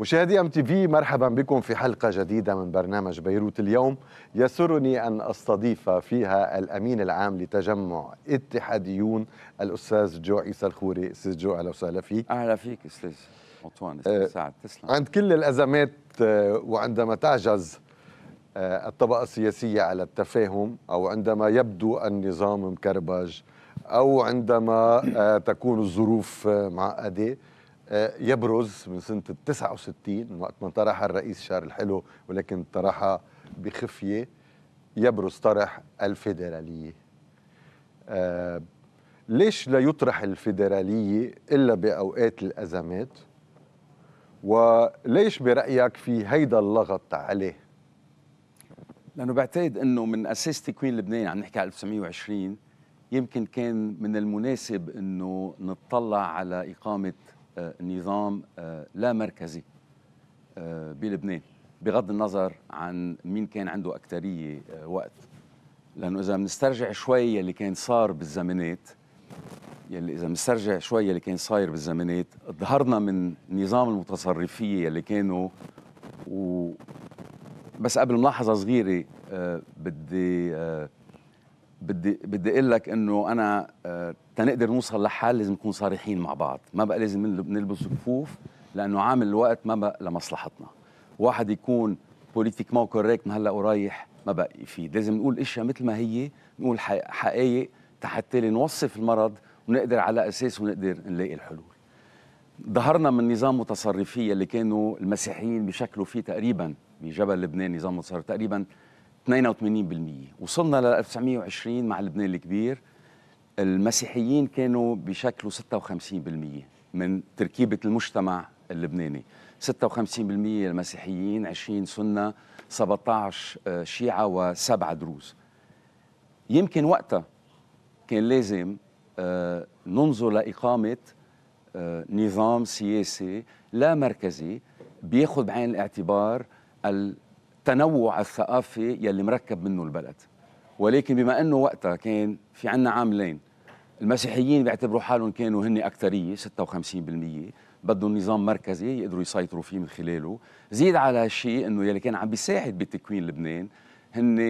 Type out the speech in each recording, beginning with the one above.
مشاهدي ام تي في مرحبا بكم في حلقه جديده من برنامج بيروت اليوم يسرني ان استضيف فيها الامين العام لتجمع اتحاديون الاستاذ جو عيسى الخوري استاذ جو اهلا وسهلا فيك اهلا فيك استاذ عطوان استاذ آه، سعد تسلم عند كل الازمات آه، وعندما تعجز آه، الطبقه السياسيه على التفاهم او عندما يبدو النظام مكربج او عندما تكون الظروف معقده آه، يبرز من سنة 69 من وقت ما طرح الرئيس شار الحلو ولكن طرحها بخفية يبرز طرح الفيدرالية آه، ليش لا يطرح الفيدرالية إلا بأوقات الأزمات وليش برأيك في هيدا اللغط عليه لأنه بعتقد أنه من أساس تكوين لبنان عم نحكي على 1920 يمكن كان من المناسب أنه نطلع على إقامة آه، نظام آه، لا مركزي آه، بلبنان بغض النظر عن مين كان عنده أكترية وقت لأنه إذا بنسترجع شوي اللي كان صار بالزمانات يلي إذا بنسترجع شوي اللي كان صاير بالزمانات ظهرنا من نظام المتصرفية يلي كانوا و بس قبل ملاحظة صغيرة بدي بدي بدي اقول لك انه انا آه، تنقدر نوصل لحل لازم نكون صريحين مع بعض ما بقى لازم نلبس كفوف لانه عامل الوقت ما بقى لمصلحتنا واحد يكون بوليتيكمون كوريكت من هلا ورايح ما بقى يفيد لازم نقول اشياء مثل ما هي نقول حقائق حتى نوصف المرض ونقدر على اساسه نقدر نلاقي الحلول ظهرنا من نظام متصرفيه اللي كانوا المسيحيين بشكلوا فيه تقريبا بجبل لبنان نظام متصرف تقريبا 82% وصلنا ل 1920 مع لبنان الكبير المسيحيين كانوا بشكلوا 56% من تركيبة المجتمع اللبناني 56% المسيحيين 20 سنة 17 آه، شيعة و و7 دروز يمكن وقتها كان لازم آه، ننظر لإقامة آه، نظام سياسي لا مركزي بياخذ بعين الاعتبار التنوع الثقافي يلي مركب منه البلد ولكن بما انه وقتها كان في عنا عاملين المسيحيين بيعتبروا حالهم كانوا هن اكثريه 56% بدهم نظام مركزي يقدروا يسيطروا فيه من خلاله زيد على هالشيء انه يلي كان عم بيساعد بتكوين لبنان هن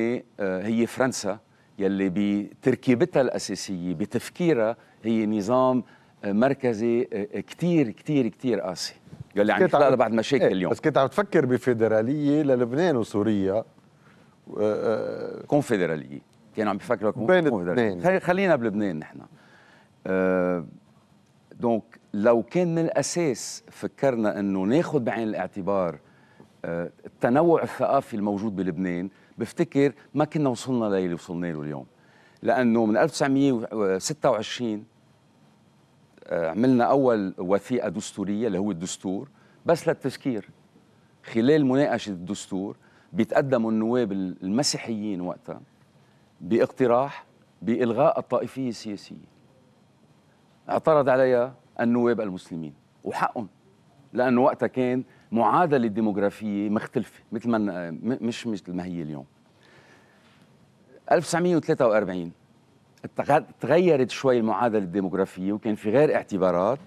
آه، هي فرنسا يلي بتركيبتها الاساسيه بتفكيرها هي نظام مركزي آه، كتير كتير كتير قاسي قال لي عم يخلق بعد مشاكل ايه اليوم بس كنت عم تفكر بفيدراليه للبنان وسوريا آه، كونفدراليه كانوا عم بيفكروا بين كونفدراليه خلينا بلبنان نحن آه، دونك لو كان من الاساس فكرنا انه ناخذ بعين الاعتبار التنوع الثقافي الموجود بلبنان بفتكر ما كنا وصلنا للي وصلنا له اليوم لانه من 1926 عملنا أول وثيقة دستورية اللي هو الدستور بس للتذكير خلال مناقشة الدستور بيتقدموا النواب المسيحيين وقتها باقتراح بإلغاء الطائفية السياسية اعترض عليها النواب المسلمين وحقهم لأنه وقتها كان معادلة ديموغرافية مختلفة مثل ما مش مثل ما هي اليوم 1943 تغيرت شوي المعادله الديموغرافيه وكان في غير اعتبارات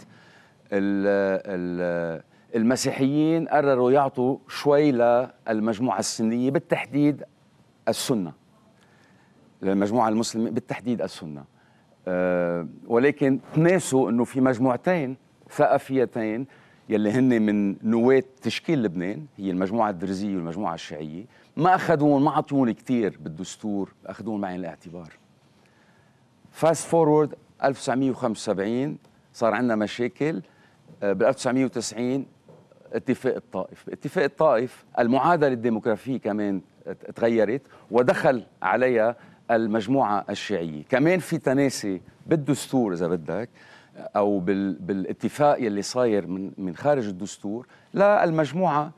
المسيحيين قرروا يعطوا شوي للمجموعه السنيه بالتحديد السنه للمجموعه المسلمه بالتحديد السنه آه، ولكن تناسوا انه في مجموعتين ثقافيتين يلي هن من نواة تشكيل لبنان هي المجموعة الدرزية والمجموعة الشيعية ما أخذون ما عطيون كثير بالدستور أخذون بعين الاعتبار فاست فورورد 1975 صار عندنا مشاكل آه، بال 1990 اتفاق الطائف اتفاق الطائف المعادلة الديموغرافية كمان تغيرت ودخل عليها المجموعة الشيعية كمان في تناسي بالدستور إذا بدك أو بالاتفاق يلي صاير من, من خارج الدستور للمجموعة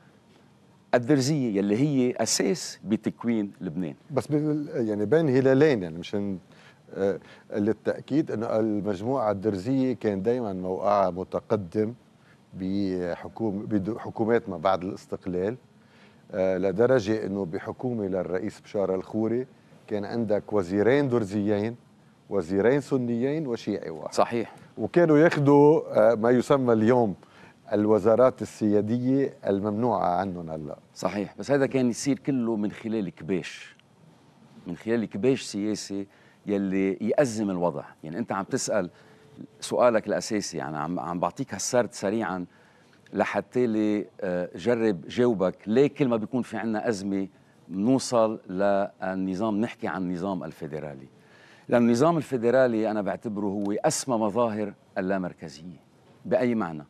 الدرزية يلي هي أساس بتكوين لبنان بس يعني بين هلالين يعني مشان آه، للتاكيد انه المجموعه الدرزيه كان دائما موقعها متقدم بحكوم بحكومات ما بعد الاستقلال آه، لدرجه انه بحكومه للرئيس بشار الخوري كان عندك وزيرين درزيين وزيرين سنيين وشيعي واحد صحيح وكانوا ياخذوا آه، ما يسمى اليوم الوزارات السيادية الممنوعة عنهم هلا صحيح بس هذا كان يصير كله من خلال كباش من خلال كباش سياسي يلي يأزم الوضع يعني أنت عم تسأل سؤالك الأساسي يعني عم, عم بعطيك هالسرد سريعا لحتى لي آه، جرب جاوبك ليه كل ما بيكون في عنا أزمة نوصل للنظام نحكي عن النظام الفيدرالي لأن النظام الفيدرالي أنا بعتبره هو أسمى مظاهر اللامركزية بأي معنى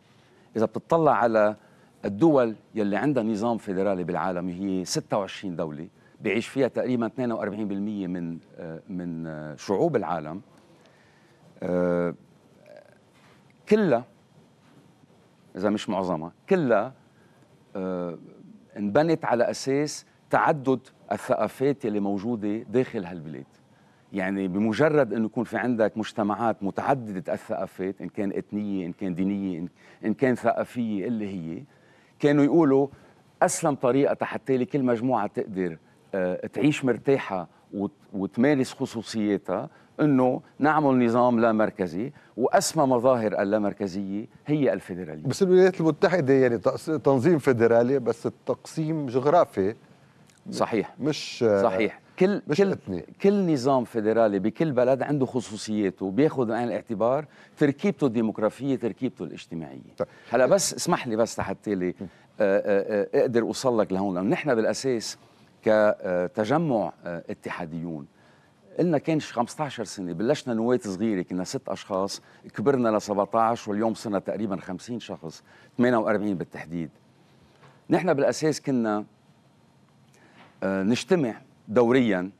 إذا بتطلع على الدول يلي عندها نظام فيدرالي بالعالم هي 26 دولة بيعيش فيها تقريبا 42% من آه، من آه، شعوب العالم آه، كلها اذا مش معظمها كلها انبنت على اساس تعدد الثقافات اللي موجوده داخل هالبلاد يعني بمجرد انه يكون في عندك مجتمعات متعدده الثقافات ان كان اثنيه ان كان دينيه ان كان ثقافيه اللي هي كانوا يقولوا اسلم طريقه حتى لكل مجموعه تقدر آه، تعيش مرتاحه وتمارس خصوصياتها انه نعمل نظام لا مركزي واسمى مظاهر اللامركزيه هي الفيدراليه بس الولايات المتحده يعني تنظيم فيدرالي بس التقسيم جغرافي صحيح مش صحيح كل مش كل أتني. كل نظام فيدرالي بكل بلد عنده خصوصياته وبياخذ بعين الاعتبار تركيبته الديموغرافيه تركيبته الاجتماعيه طيب. هلا بس اسمح لي بس لحتى لي آه، آه، اقدر اوصل لك لهون لانه نحن بالاساس كتجمع آه، اتحاديون قلنا كان 15 سنة بلشنا نواة صغيرة كنا ست أشخاص كبرنا ل 17 واليوم صرنا تقريبا 50 شخص 48 بالتحديد نحن بالأساس كنا آه، نجتمع دوريا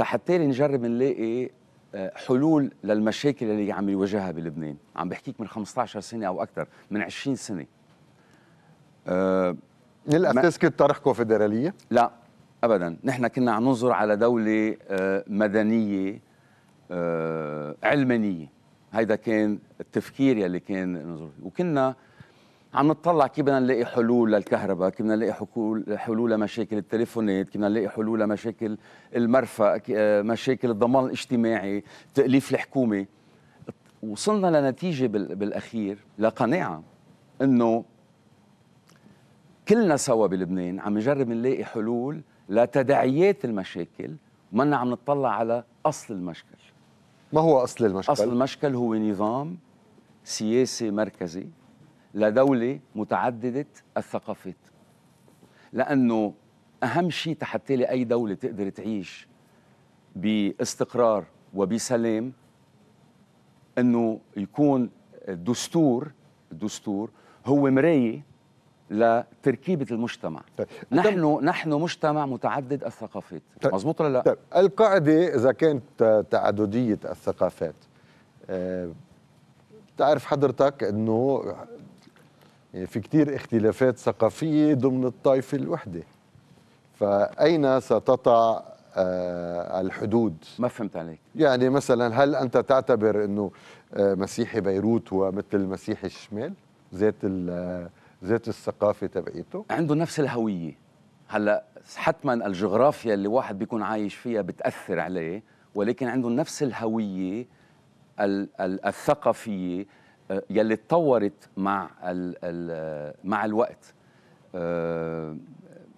حتى نجرب نلاقي آه، حلول للمشاكل اللي عم يواجهها بلبنان عم بحكيك من 15 سنة أو أكثر من 20 سنة أه للأساس كنت طرحكم فيدرالية؟ لا ابدا نحن كنا عم ننظر على دوله آه، مدنيه آه، علمانيه هيدا كان التفكير يلي كان ننظر فيه وكنا عم نطلع كيف بدنا نلاقي حلول للكهرباء كيف بدنا نلاقي حلول لمشاكل التليفونات كيف بدنا نلاقي حلول لمشاكل المرفأ آه، مشاكل الضمان الاجتماعي تأليف الحكومة وصلنا لنتيجة بالأخير لقناعة أنه كلنا سوا بلبنان عم نجرب نلاقي حلول لتداعيات المشاكل ومنا عم نطلع على أصل المشكل ما هو أصل المشكل؟ أصل المشكل هو نظام سياسي مركزي لدولة متعددة الثقافات لأنه أهم شيء حتى لأي دولة تقدر تعيش باستقرار وبسلام أنه يكون الدستور الدستور هو مراية لتركيبه المجتمع طيب. نحن نحن مجتمع متعدد الثقافات طيب. مزبوط ولا لا طيب. القاعده اذا كانت تعدديه الثقافات آه، تعرف حضرتك انه يعني في كتير اختلافات ثقافيه ضمن الطائفه الوحده فاين ستطع آه، الحدود ما فهمت عليك يعني مثلا هل انت تعتبر انه آه، مسيحي بيروت هو مثل مسيحي الشمال ذات ذات الثقافه تبعيته عنده نفس الهويه هلا حتما الجغرافيا اللي واحد بيكون عايش فيها بتاثر عليه ولكن عنده نفس الهويه الثقافيه آه، يلي تطورت مع ال الـ آه، مع الوقت آه،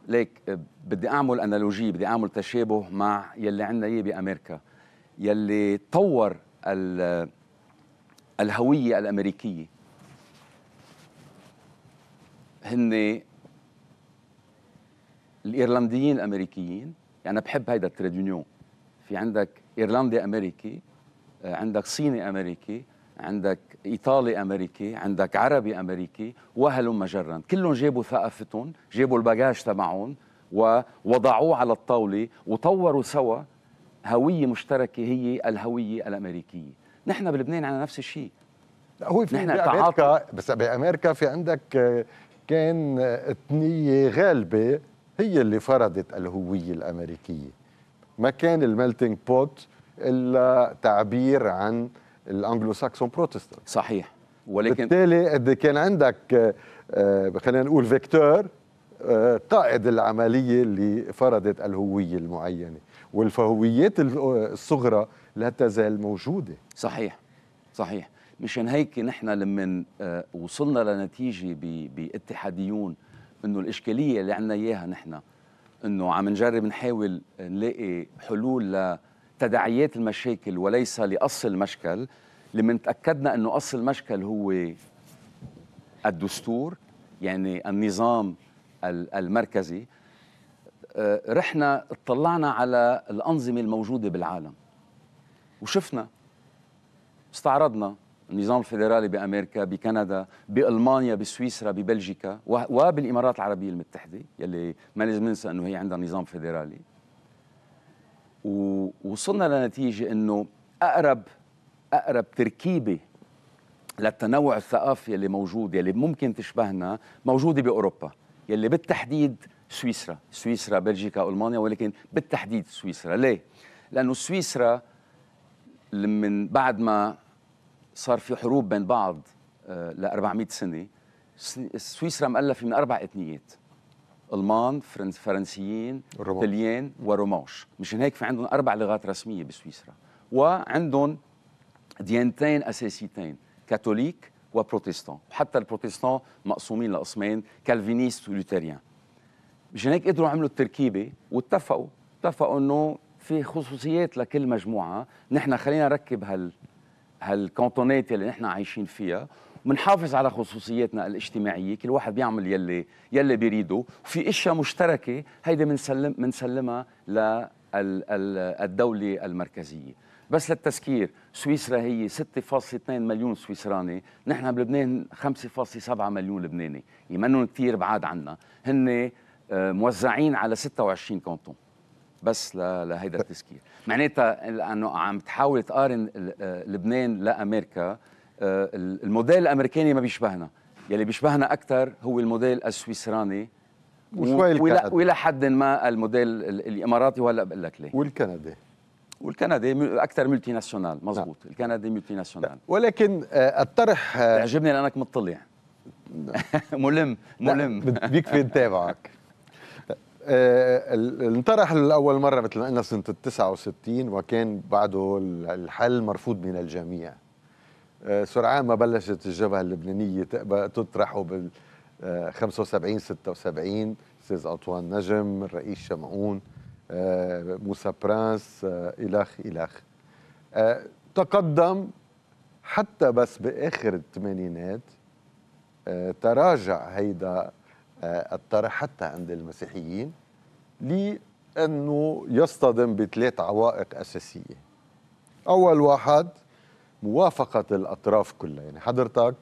ليك بدي اعمل انالوجيه بدي اعمل تشابه مع يلي عندنا اياه بامريكا يلي طور الهويه الامريكيه هن الايرلنديين الامريكيين يعني بحب هيدا التريد يونيون في عندك ايرلندي امريكي آه، عندك صيني امريكي عندك ايطالي امريكي عندك عربي امريكي وهل مجرا كلهم جابوا ثقافتهم جابوا الباجاج تبعهم ووضعوه على الطاوله وطوروا سوا هويه مشتركه هي الهويه الامريكيه نحن بلبنان على نفس الشيء هو في نحن بامريكا بس بامريكا في عندك آه، كان ثنية غالبة هي اللي فرضت الهوية الأمريكية ما كان الميلتينج بوت إلا تعبير عن الأنجلو ساكسون بروتستانت صحيح ولكن بالتالي قد كان عندك آه، خلينا نقول فيكتور آه، قائد العملية اللي فرضت الهوية المعينة والفهويات آه، الصغرى لا تزال موجودة صحيح صحيح مشان هيك نحن لما آه، وصلنا لنتيجه باتحاديون انه الاشكاليه اللي عندنا اياها نحن انه عم نجرب نحاول نلاقي حلول لتداعيات المشاكل وليس لاصل المشكل لما تاكدنا انه اصل المشكل هو الدستور يعني النظام المركزي آه، رحنا اطلعنا على الانظمه الموجوده بالعالم وشفنا استعرضنا النظام الفيدرالي بامريكا بكندا بالمانيا بسويسرا ببلجيكا وبالامارات العربيه المتحده يلي ما لازم ننسى انه هي عندها نظام فيدرالي ووصلنا لنتيجه انه اقرب اقرب تركيبه للتنوع الثقافي اللي موجود يلي ممكن تشبهنا موجوده باوروبا يلي بالتحديد سويسرا سويسرا بلجيكا المانيا ولكن بالتحديد سويسرا ليه لانه سويسرا من بعد ما صار في حروب بين بعض آه، ل 400 سنه سويسرا مؤلفه من اربع اثنيات المان فرنسيين طليان ورومانش مشان هيك في عندهم اربع لغات رسميه بسويسرا وعندهم ديانتين اساسيتين كاثوليك وبروتستان وحتى البروتستان مقسومين لقسمين كالفينيست ولوتريان مشان هيك قدروا عملوا التركيبه واتفقوا اتفقوا انه في خصوصيات لكل مجموعه نحن خلينا نركب هال هالكونتونات اللي نحن عايشين فيها بنحافظ على خصوصيتنا الاجتماعيه كل واحد بيعمل يلي يلي بيريده وفي اشياء مشتركه هيدي بنسلم بنسلمها للدوله المركزيه بس للتذكير سويسرا هي 6.2 مليون سويسراني نحن بلبنان 5.7 مليون لبناني يمنون كثير بعاد عنا هن آه، موزعين على 26 كونتون بس لهيدا التسكير معناتها لانه عم تحاول تقارن آه، لبنان لامريكا آه، الموديل الامريكاني ما بيشبهنا يلي بيشبهنا اكثر هو الموديل السويسراني وشوي الكندي والى حد ما الموديل الاماراتي وهلا بقول لك ليه والكندي والكندي اكثر ملتي ناسيونال نعم. مزبوط لا. الكندي ملتي ناسيونال نعم. ولكن آه، الطرح يعجبني لانك مطلع نعم. ملم ملم بيكفي نتابعك آه، انطرح لاول مره مثل ما قلنا سنه 69 وكان بعده الحل مرفوض من الجميع آه، سرعان ما بلشت الجبهه اللبنانيه تطرحه بال 75 آه، 76 استاذ اطوان نجم الرئيس شمعون موسى برانس الخ الخ تقدم حتى بس باخر الثمانينات تراجع هيدا آه، الطرح حتى عند المسيحيين لأنه يصطدم بثلاث عوائق أساسية أول واحد موافقة الأطراف كلها يعني حضرتك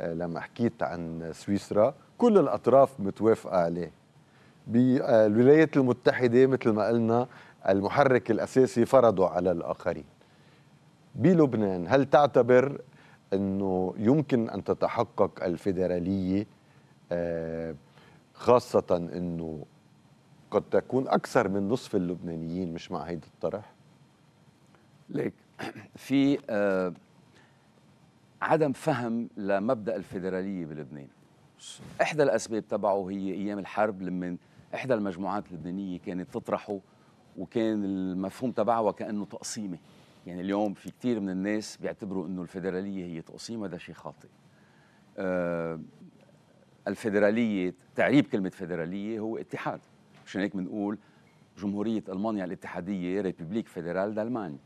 آه، لما حكيت عن سويسرا كل الأطراف متوافقة عليه بالولايات آه، المتحدة مثل ما قلنا المحرك الأساسي فرضه على الآخرين بلبنان هل تعتبر أنه يمكن أن تتحقق الفيدرالية خاصة أنه قد تكون أكثر من نصف اللبنانيين مش مع هيدا الطرح ليك في آه عدم فهم لمبدأ الفيدرالية بلبنان إحدى الأسباب تبعه هي أيام الحرب لما إحدى المجموعات اللبنانية كانت تطرحه وكان المفهوم تبعه وكأنه تقسيمي يعني اليوم في كثير من الناس بيعتبروا أنه الفيدرالية هي تقسيم وهذا شيء خاطئ آه الفيدرالية تعريب كلمة فيدرالية هو اتحاد مشان هيك بنقول جمهورية ألمانيا الاتحادية ريبوبليك فيدرال دالمان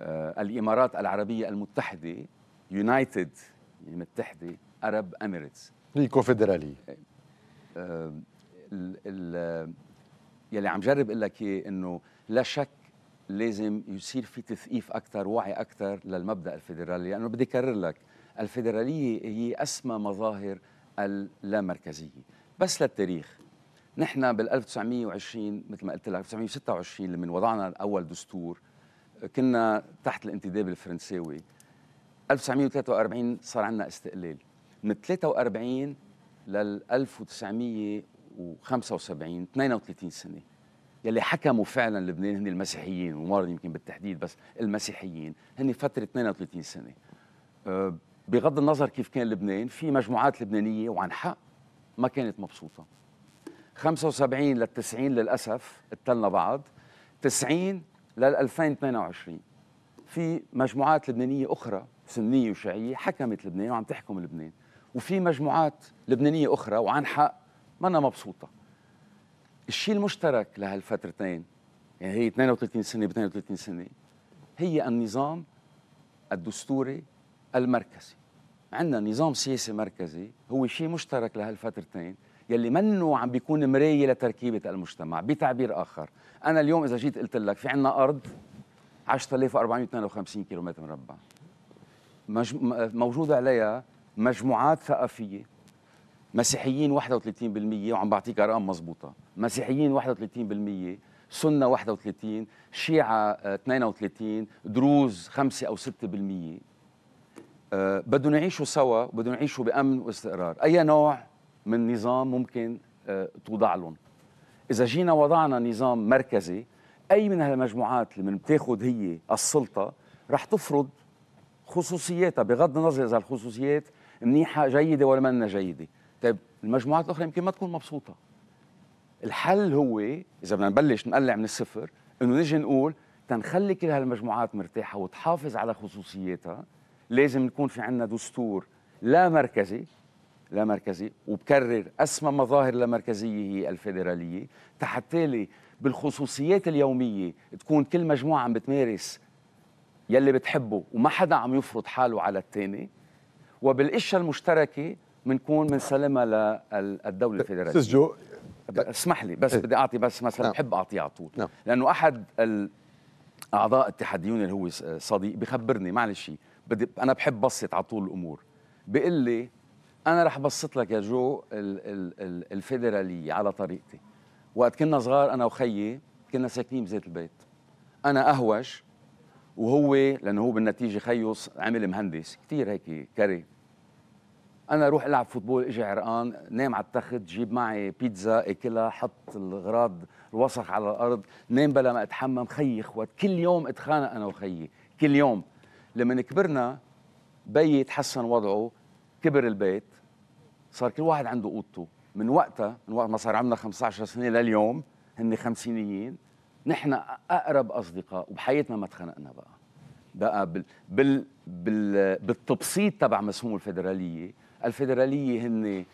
آه الإمارات العربية المتحدة يونايتد يعني متحدة أرب أميريتس هي كونفدرالية آه يلي عم جرب اقول لك اياه انه لا شك لازم يصير في تثقيف اكثر وعي اكثر للمبدا الفيدرالي لانه بدي اكرر لك الفيدراليه هي اسمى مظاهر اللامركزية بس للتاريخ نحن بال 1920 مثل ما قلت لك 1926 لما وضعنا اول دستور كنا تحت الانتداب الفرنساوي 1943 صار عندنا استقلال من 43 لل 1975 32 سنه يلي حكموا فعلا لبنان هن المسيحيين ومارد يمكن بالتحديد بس المسيحيين هن فتره 32 سنه أه، بغض النظر كيف كان لبنان في مجموعات لبنانيه وعن حق ما كانت مبسوطه 75 لل 90 للاسف قتلنا بعض 90 لل 2022 في مجموعات لبنانيه اخرى سنيه وشيعيه حكمت لبنان وعم تحكم لبنان وفي مجموعات لبنانيه اخرى وعن حق أنا مبسوطه الشيء المشترك لهالفترتين يعني هي 32 سنه ب 32 سنه هي النظام الدستوري المركزي عندنا نظام سياسي مركزي هو شيء مشترك لهالفترتين يلي منه عم بيكون مرايه لتركيبه المجتمع بتعبير اخر انا اليوم اذا جيت قلت لك في عندنا ارض 10452 كيلومتر مربع موجود عليها مجموعات ثقافيه مسيحيين 31% وعم بعطيك ارقام مضبوطه مسيحيين 31% سنه 31 شيعه 32 آه، دروز 5 او 6% آه، بدهم يعيشوا سوا بدهم يعيشوا بامن واستقرار اي نوع من نظام ممكن آه، توضع لهم اذا جينا وضعنا نظام مركزي اي من هالمجموعات اللي من بتاخذ هي السلطه رح تفرض خصوصياتها بغض النظر اذا الخصوصيات منيحه جيده ولا منا جيده طيب المجموعات الاخرى يمكن ما تكون مبسوطه الحل هو اذا بدنا نبلش نقلع من الصفر انه نجي نقول تنخلي كل هالمجموعات مرتاحه وتحافظ على خصوصياتها لازم يكون في عندنا دستور لا مركزي لا مركزي وبكرر أسمى مظاهر لا مركزية هي الفيدرالية تحتالي بالخصوصيات اليومية تكون كل مجموعة عم بتمارس يلي بتحبه وما حدا عم يفرض حاله على الثاني وبالقشة المشتركة بنكون بنسلمها للدولة الفيدرالية سجو اسمح لي بس إيه. بدي اعطي بس مثلا نعم. بحب اعطيه على طول نعم. لانه احد اعضاء اتحاديون اللي هو صديق بخبرني معلش بدي انا بحب بسط على طول الامور بيقول لي انا رح بسط لك يا جو ال ال ال الفيدراليه على طريقتي وقت كنا صغار انا وخيي كنا ساكنين بزيت البيت انا اهوش وهو لانه هو بالنتيجه خيو عمل مهندس كثير هيك كري انا اروح العب فوتبول اجي عرقان نام على التخت جيب معي بيتزا اكلها حط الغراض الوسخ على الارض نام بلا ما اتحمم خيي اخوات كل يوم اتخانق انا وخيي كل يوم لما كبرنا بيي تحسن وضعه كبر البيت صار كل واحد عنده اوضته من وقتها من وقت ما صار عمرنا 15 سنه لليوم هن خمسينيين نحن اقرب اصدقاء وبحياتنا ما تخانقنا بقى بقى بال بال بال بالتبسيط تبع مفهوم الفدراليه الفدراليه هن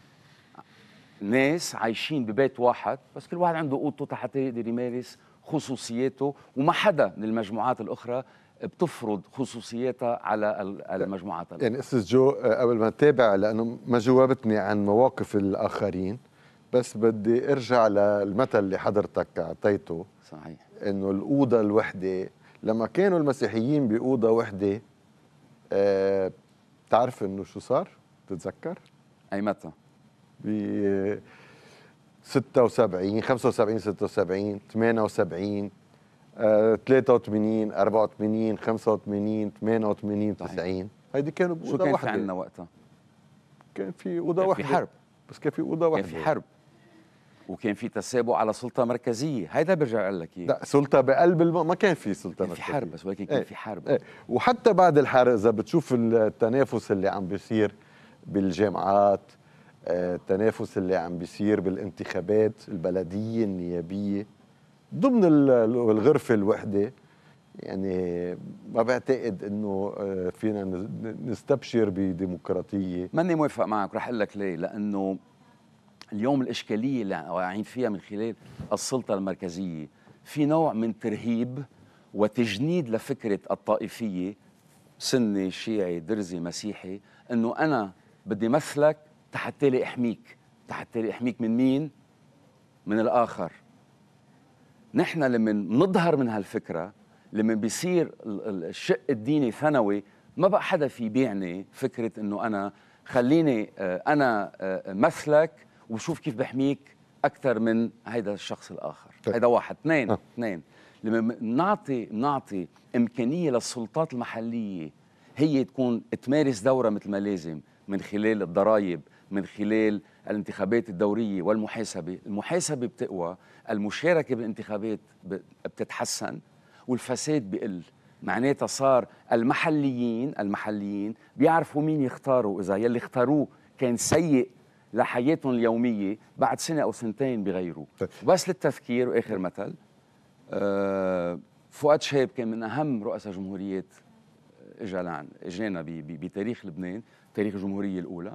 ناس عايشين ببيت واحد بس كل واحد عنده اوضته حتى يقدر يمارس خصوصياته وما حدا من المجموعات الاخرى بتفرض خصوصيتها على المجموعات يعني استاذ جو آه، قبل ما تتابع لانه ما جاوبتني عن مواقف الاخرين بس بدي ارجع للمثل اللي حضرتك اعطيته صحيح انه الاوضه الوحده لما كانوا المسيحيين باوضه وحده آه بتعرف انه شو صار؟ بتتذكر؟ اي متى؟ ب 76 75 76 78 83 84 85 88 90 هيدي كانوا بأوضة شو كان واحدة. في عندنا وقتها؟ كان في أوضة كان واحدة في حرب بس كان في أوضة واحدة كان في حرب وكان في تسابق على سلطه مركزيه هيدا برجع أقول لك ايه لا سلطه بقلب الم... ما كان في سلطه كان مركزيه في حرب بس ولكن كان ايه. في حرب ايه. وحتى بعد الحرب اذا بتشوف التنافس اللي عم بيصير بالجامعات آه، التنافس اللي عم بيصير بالانتخابات البلديه النيابيه ضمن الغرفه الوحده يعني ما بعتقد انه آه، فينا نستبشر بديمقراطيه ماني موافق معك رح اقول لك ليه لانه اليوم الاشكاليه اللي واقعين فيها من خلال السلطه المركزيه في نوع من ترهيب وتجنيد لفكره الطائفيه سني شيعي درزي مسيحي انه انا بدي مثلك تحت احميك تحت احميك من مين من الاخر نحن لما نظهر من هالفكره لما بيصير الشق الديني ثانوي ما بقى حدا في بيعني فكره انه انا خليني آه، انا آه، مثلك وشوف كيف بحميك اكثر من هيدا الشخص الاخر طيب. هيدا واحد اثنين أه. اثنين لما نعطي نعطي امكانيه للسلطات المحليه هي تكون تمارس دورها مثل ما لازم من خلال الضرائب من خلال الانتخابات الدورية والمحاسبة المحاسبة بتقوى المشاركة بالانتخابات بتتحسن والفساد بقل معناتها صار المحليين المحليين بيعرفوا مين يختاروا إذا يلي اختاروه كان سيء لحياتهم اليومية بعد سنة أو سنتين بغيروه طيب. بس للتذكير وآخر مثل آه، فؤاد شاب كان من أهم رؤساء جمهوريات آه، اجى لعن اجانا بتاريخ لبنان تاريخ الجمهوريه الاولى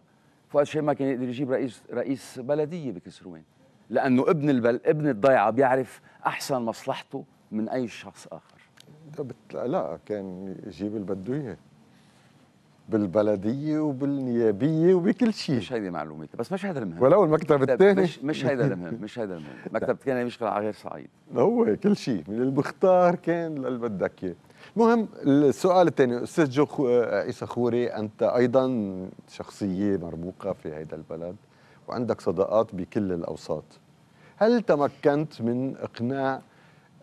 فؤاد ما كان يعني يقدر يجيب رئيس رئيس بلديه بكسروان لانه ابن البل ابن الضيعه بيعرف احسن مصلحته من اي شخص اخر لا كان يجيب اللي بده اياه بالبلديه وبالنيابيه وبكل شيء مش هيدي معلوماتي بس مش هذا المهم ولو المكتب الثاني مش مش هيدا المهم مش هيدا المهم المكتب الثاني بيشتغل على غير صعيد هو كل شيء من المختار كان للي بدك اياه المهم السؤال الثاني استاذ جو خو... عيسى خوري انت ايضا شخصيه مرموقه في هذا البلد وعندك صداقات بكل الاوساط هل تمكنت من اقناع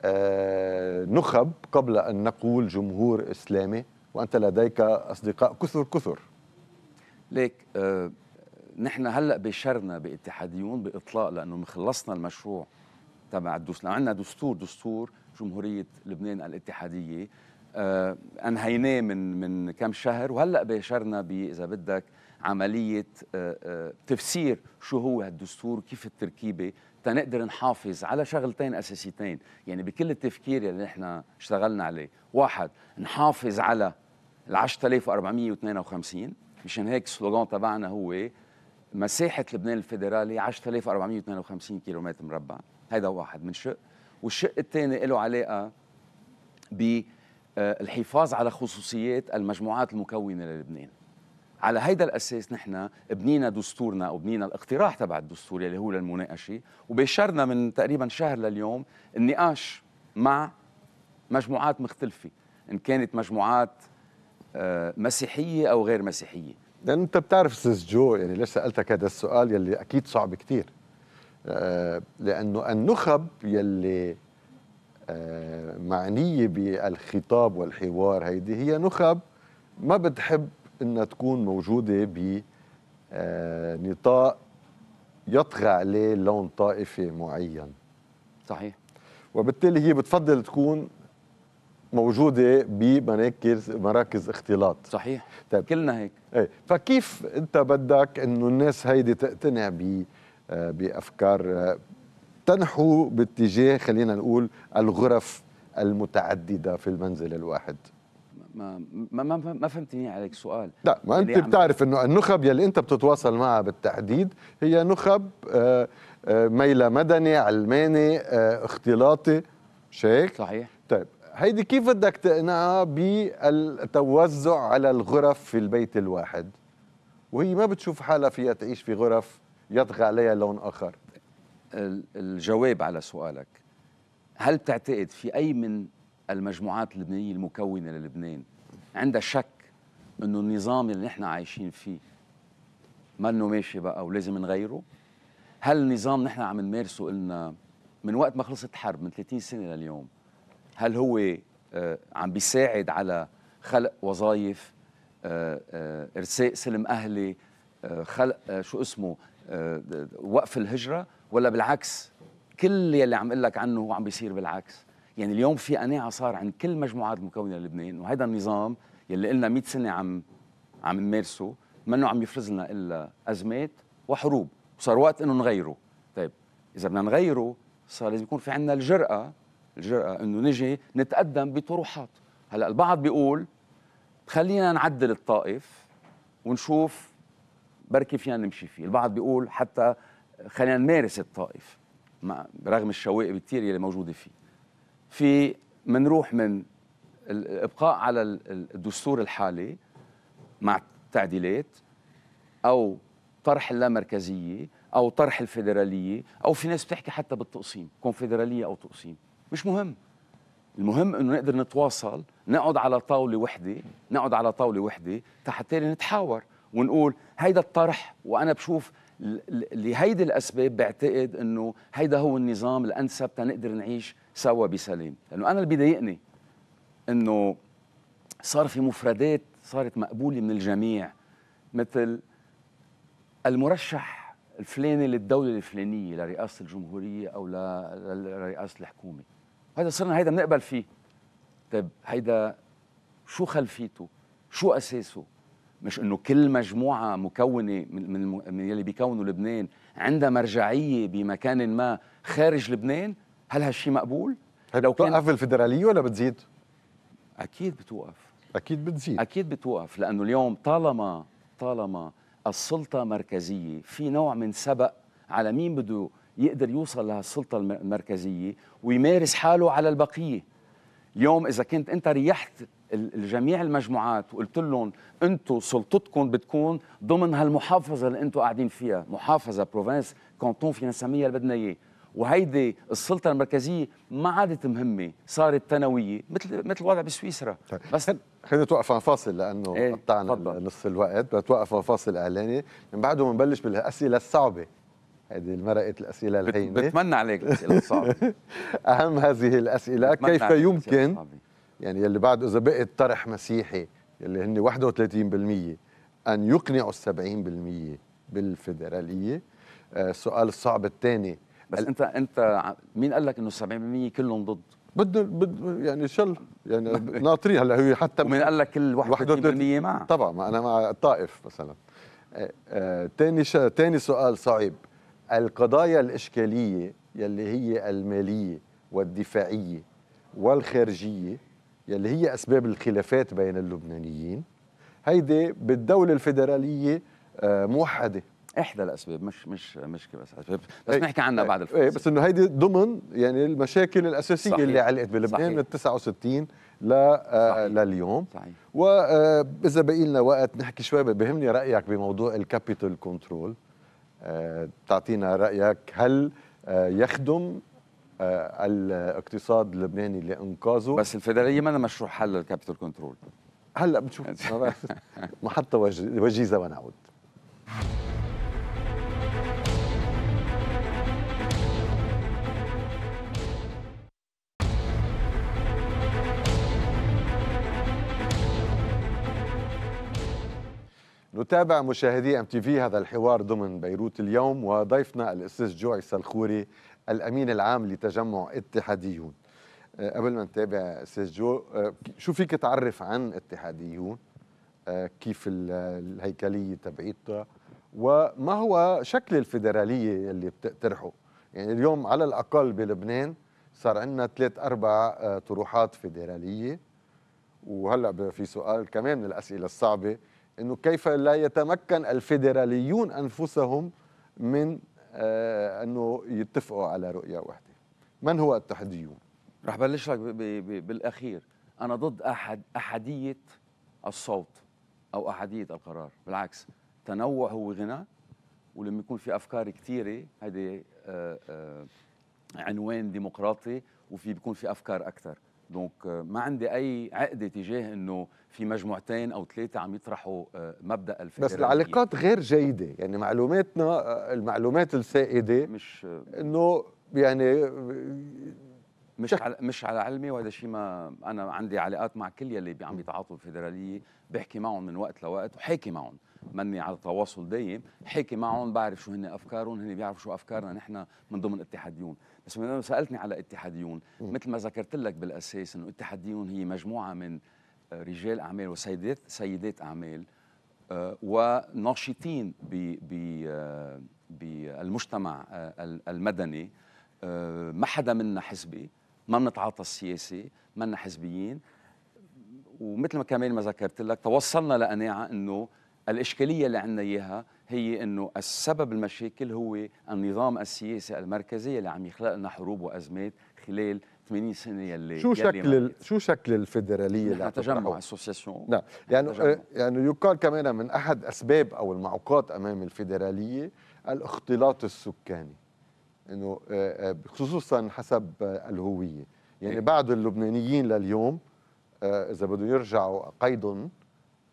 آه نخب قبل ان نقول جمهور اسلامي وانت لديك اصدقاء كثر كثر ليك آه نحن هلا بشرنا باتحاديون باطلاق لانه خلصنا المشروع تبع الدستور عندنا دستور دستور جمهوريه لبنان الاتحاديه آه، انهيناه من من كم شهر وهلا باشرنا اذا بدك عمليه آه، آه، تفسير شو هو هالدستور وكيف التركيبه تنقدر نحافظ على شغلتين اساسيتين يعني بكل التفكير اللي نحن اشتغلنا عليه واحد نحافظ على ال 10452 مشان هيك السلوغان تبعنا هو مساحه لبنان الفيدرالي 10452 كيلومتر مربع هذا واحد من شق والشق الثاني له علاقه ب آه، الحفاظ على خصوصيات المجموعات المكونه للبنان على هيدا الاساس نحن بنينا دستورنا او بنينا الاقتراح تبع الدستور اللي هو للمناقشه وبشرنا من تقريبا شهر لليوم النقاش مع مجموعات مختلفه ان كانت مجموعات آه، مسيحيه او غير مسيحيه لان انت بتعرف استاذ جو يعني ليش سالتك هذا السؤال يلي اكيد صعب كثير آه، لانه النخب يلي معنية بالخطاب والحوار هيدي هي نخب ما بتحب انها تكون موجودة بنطاق آه، يطغى عليه لون طائفي معين صحيح وبالتالي هي بتفضل تكون موجوده بمراكز مراكز اختلاط صحيح طيب. كلنا هيك ايه فكيف انت بدك انه الناس هيدي تقتنع ب آه، بافكار آه، تنحو باتجاه خلينا نقول الغرف المتعدده في المنزل الواحد ما ما ما, فهمتني عليك سؤال لا ما انت بتعرف انه النخب يلي انت بتتواصل معها بالتحديد هي نخب آه، آه، ميلة مدني علماني آه، اختلاطي شيك صحيح طيب هيدي كيف بدك تقنعها بالتوزع على الغرف في البيت الواحد وهي ما بتشوف حالها فيها تعيش في غرف يطغى عليها لون اخر الجواب على سؤالك هل تعتقد في أي من المجموعات اللبنانية المكونة للبنان عندها شك أنه النظام اللي نحن عايشين فيه منه ماشي بقى ولازم نغيره هل النظام نحن عم نمارسه قلنا من وقت ما خلصت حرب من 30 سنة لليوم هل هو آه، عم بيساعد على خلق وظائف آه، آه، ارساء سلم اهلي خلق شو اسمه وقف الهجره ولا بالعكس كل يلي عم اقول لك عنه هو عم بيصير بالعكس يعني اليوم في قناعه صار عند كل مجموعات المكونه لبنان وهذا النظام يلي قلنا 100 سنه عم عم نمارسه منه عم يفرز لنا الا ازمات وحروب وصار وقت انه نغيره طيب اذا بدنا نغيره صار لازم يكون في عندنا الجرأه الجرأه انه نجي نتقدم بطروحات هلا البعض بيقول خلينا نعدل الطائف ونشوف بركي فينا نمشي فيه البعض بيقول حتى خلينا نمارس الطائف مع برغم الشوائب كثير اللي موجوده فيه في منروح من الابقاء على الدستور الحالي مع تعديلات او طرح اللامركزيه او طرح الفيدراليه او في ناس بتحكي حتى بالتقسيم كونفدراليه او تقسيم مش مهم المهم انه نقدر نتواصل نقعد على طاوله وحده نقعد على طاوله وحده حتى نتحاور ونقول هيدا الطرح وانا بشوف لهيدي الاسباب بعتقد انه هيدا هو النظام الانسب تنقدر نعيش سوا بسلام لانه انا اللي بيضايقني انه صار في مفردات صارت مقبوله من الجميع مثل المرشح الفلاني للدوله الفلانيه لرئاسه الجمهوريه او لرئاسه الحكومه هذا صرنا هيدا بنقبل فيه طيب هيدا شو خلفيته شو اساسه مش انه كل مجموعه مكونه من من يلي بيكونوا لبنان عندها مرجعيه بمكان ما خارج لبنان هل هالشيء مقبول لو بتوقف الفدراليه ولا بتزيد اكيد بتوقف اكيد بتزيد اكيد بتوقف لانه اليوم طالما طالما السلطه مركزيه في نوع من سبق على مين بده يقدر يوصل لهالسلطه المركزيه ويمارس حاله على البقيه اليوم اذا كنت انت ريحت الجميع المجموعات وقلت لهم انتم سلطتكم بتكون ضمن هالمحافظه اللي انتم قاعدين فيها محافظه بروفنس كانتون فينا نسميها اللي بدنا اياه وهيدي السلطه المركزيه ما عادت مهمه صارت ثانويه مثل مثل الوضع بسويسرا طيب. بس خلينا نتوقف عن فاصل لانه ايه قطعنا نص الوقت بتوقف عن فاصل اعلاني من بعده بنبلش بالاسئله الصعبه هذه المرأة الأسئلة الهينة بتمنى عليك الأسئلة الصعبة أهم هذه الأسئلة كيف يمكن يعني يلي بعد إذا بقي طرح مسيحي يلي هن 31% أن يقنعوا آه، ال 70% بالفدراليه السؤال الصعب الثاني بس انت انت مين قال لك انه 70% كلهم ضد؟ بده بده يعني ان شاء الله يعني ناطرين هلا هو حتى ومين قال لك كل 31% مع؟ طبعا ما انا مع الطائف مثلا ثاني آه ثاني آه، سؤال صعب القضايا الاشكاليه يلي هي الماليه والدفاعيه والخارجيه يلي هي أسباب الخلافات بين اللبنانيين هيدي بالدولة الفيدرالية آه، موحدة احدى الاسباب مش مش مش بس اسباب بس ايه نحكي عنها بعد إيه، الفاصل ايه بس انه هيدي ضمن يعني المشاكل الاساسيه صحيح. اللي علقت بلبنان من 69 ل آه، لليوم صحيح واذا آه، بقي لنا وقت نحكي شوي بهمني رايك بموضوع الكابيتال كنترول تعطينا رايك هل يخدم آه، الاقتصاد اللبناني لانقاذه بس الفيدراليه ما مشروع حل للكابيتال كنترول هلا بنشوف محطه وجيزه ونعود نتابع مشاهدي ام تي في هذا الحوار ضمن بيروت اليوم وضيفنا الاستاذ جوعي سلخوري الامين العام لتجمع اتحاديون آه، قبل ما نتابع استاذ جو آه، شو فيك تعرف عن اتحاديون آه، كيف الهيكليه تبعيتها وما هو شكل الفيدراليه اللي بتقترحه يعني اليوم على الاقل بلبنان صار عندنا ثلاث اربع طروحات فيدراليه وهلا في سؤال كمان من الاسئله الصعبه انه كيف لا يتمكن الفيدراليون انفسهم من آه، انه يتفقوا على رؤيه واحده من هو التحديون رح بلش لك بالاخير انا ضد احد احديه الصوت او احديه القرار بالعكس تنوع هو غنى ولما يكون في افكار كثيره هذه آه، آه، عنوان ديمقراطي وفي بيكون في افكار اكثر دونك ما عندي اي عقده تجاه انه في مجموعتين او ثلاثه عم يطرحوا آه، مبدا الفكر بس العلاقات غير جيده يعني معلوماتنا آه، المعلومات السائده مش آه، انه يعني مش على مش على علمي وهذا شيء ما انا عندي علاقات مع كل يلي عم يتعاطوا الفيدراليه بحكي معهم من وقت لوقت وحاكي معهم مني على تواصل دايم حكي معهم بعرف شو هن افكارهم هن بيعرفوا شو افكارنا نحن من ضمن اتحاديون بس من سالتني على اتحاديون مثل ما ذكرت لك بالاساس انه اتحاديون هي مجموعه من رجال اعمال وسيدات سيدات اعمال آه، وناشطين آه، بالمجتمع آه، المدني ما حدا منا حزبي ما بنتعاطى السياسه منا حزبيين ومثل ما كمان ما ذكرت لك توصلنا لقناعه انه الاشكاليه اللي عندنا اياها هي انه السبب المشاكل هو النظام السياسي المركزي اللي عم يخلق لنا حروب وازمات خلال 80 سنه يلي شو شكل يلي شو شكل الفيدراليه اللي تجمع اسوسياسيون نعم يعني آه، يعني يقال كمان من احد اسباب او المعوقات امام الفيدراليه الاختلاط السكاني انه آه، آه، خصوصا حسب الهويه يعني إيه. بعض اللبنانيين لليوم اذا بدهم يرجعوا قيدهم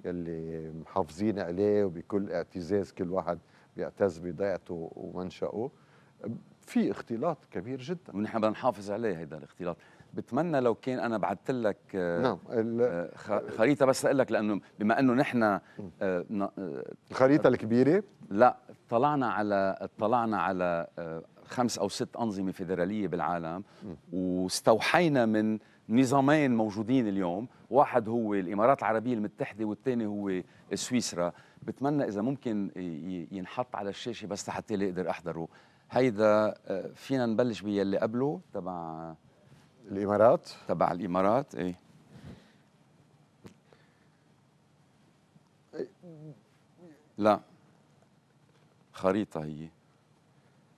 يلي محافظين عليه وبكل اعتزاز كل واحد بيعتز بضيعته ومنشأه في اختلاط كبير جدا ونحن بدنا نحافظ عليه هيدا الاختلاط بتمنى لو كان انا بعثت لك آه، نعم آه، خريطه بس لك لانه بما انه نحن آه، الخريطه الكبيره لا طلعنا على طلعنا على خمس او ست انظمه فيدراليه بالعالم واستوحينا من نظامين موجودين اليوم واحد هو الامارات العربيه المتحده والثاني هو سويسرا بتمنى اذا ممكن ينحط على الشاشه بس حتى اقدر احضره هيدا آه، فينا نبلش باللي قبله تبع آه، الامارات تبع الامارات ايه لا خريطه هي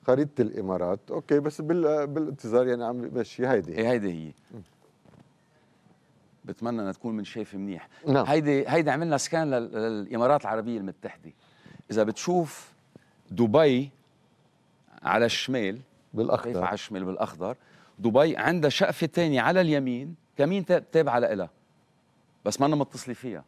خريطه الامارات اوكي بس بال... آه، بالانتظار يعني عم بمشي هيدي ايه هيدي هي بتمنى انها تكون من شايفه منيح نعم. هيدي هيدي عملنا سكان للامارات العربيه المتحده اذا بتشوف دبي على الشمال بالاخضر على الشمال بالاخضر دبي عندها شقفه ثانيه على اليمين كمين تابعه لها بس ما أنا متصله فيها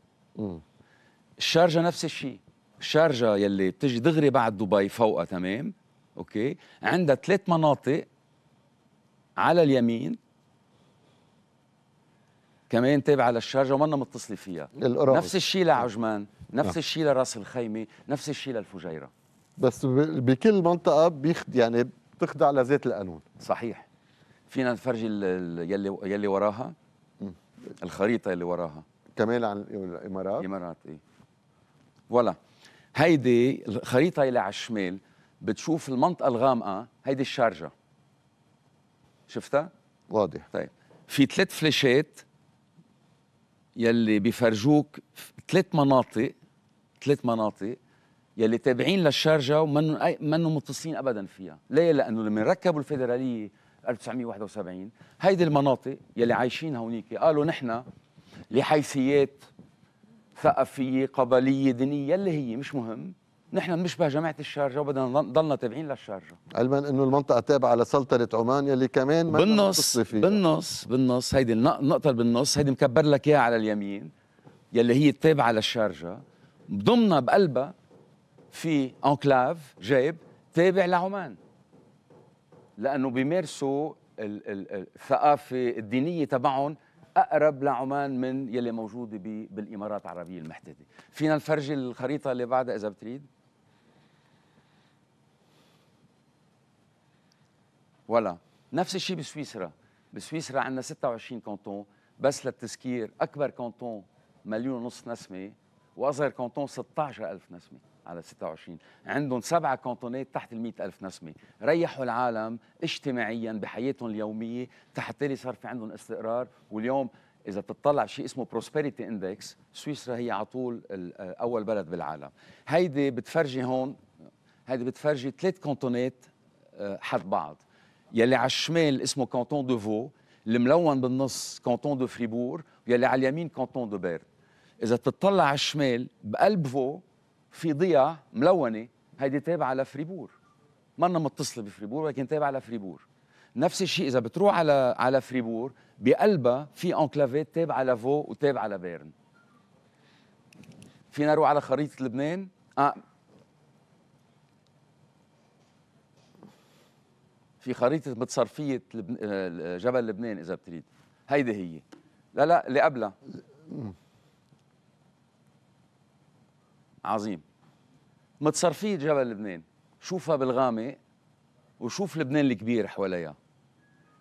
الشارجه نفس الشيء الشارجه يلي بتجي دغري بعد دبي فوقها تمام اوكي عندها ثلاث مناطق على اليمين كمان تابعه للشارجه وما متصله فيها نفس الشيء لعجمان نعم. نفس الشيء لراس الخيمه نفس الشيء للفجيره بس بكل منطقه بيخد يعني بتخضع لذات القانون صحيح فينا نفرجي يلي يلي وراها الخريطه اللي وراها كمان عن الامارات الامارات اي ولا هيدي الخريطه اللي على الشمال بتشوف المنطقه الغامقه هيدي الشارجه شفتها واضح طيب في ثلاث فليشات يلي بيفرجوك ثلاث مناطق ثلاث مناطق يلي تابعين للشارجه ومنهم منهم متصلين ابدا فيها، ليه؟ لانه لما ركبوا الفيدراليه 1971 هيدي المناطق يلي عايشين هونيك قالوا نحن لحيثيات ثقافيه، قبليه، دينيه يلي هي مش مهم نحن بنشبه جماعه الشارجه وبدنا نضلنا تابعين للشارجه علما انه المنطقه تابعه لسلطنه عمان يلي كمان ما بالنص بالنص بالنص هيدي النقطه اللي بالنص هيدي مكبر لك اياها على اليمين يلي هي تابعه للشارجه ضمنها بقلبها في انكلاف جايب تابع لعمان لانه بيمارسوا الثقافه الدينيه تبعهم اقرب لعمان من يلي موجوده بالامارات العربيه المحتله فينا نفرجي الخريطه اللي بعدها اذا بتريد ولا نفس الشيء بسويسرا بسويسرا عندنا 26 كونتون بس للتذكير اكبر كونتون مليون ونص نسمه واصغر كونتون 16000 نسمه على 26 عندهم سبعة كانتونات تحت ال ألف نسمة ريحوا العالم اجتماعيا بحياتهم اليومية تحت صار في عندهم استقرار واليوم اذا بتطلع شيء اسمه بروسبريتي اندكس سويسرا هي على طول آه، اول بلد بالعالم هيدي بتفرجي هون هيدي بتفرجي ثلاث كونتونات آه، حد بعض يلي على الشمال اسمه كونتون دو فو الملون بالنص كانتون دو فريبور يلي على اليمين كانتون دو بيرن اذا بتطلع على الشمال بقلب فو في ضيع ملونه هيدي تابعه لفريبور انا متصله بفريبور ولكن تابعه لفريبور نفس الشيء اذا بتروح على على فريبور بقلبها في انكلافات تابعه لفو وتابعه لبيرن فينا نروح على خريطه لبنان آه. في خريطه متصرفيه لبن... آه، جبل لبنان اذا بتريد هيدي هي لا لا اللي قبلها عظيم متصرفية جبل لبنان شوفها بالغامق وشوف لبنان الكبير حواليها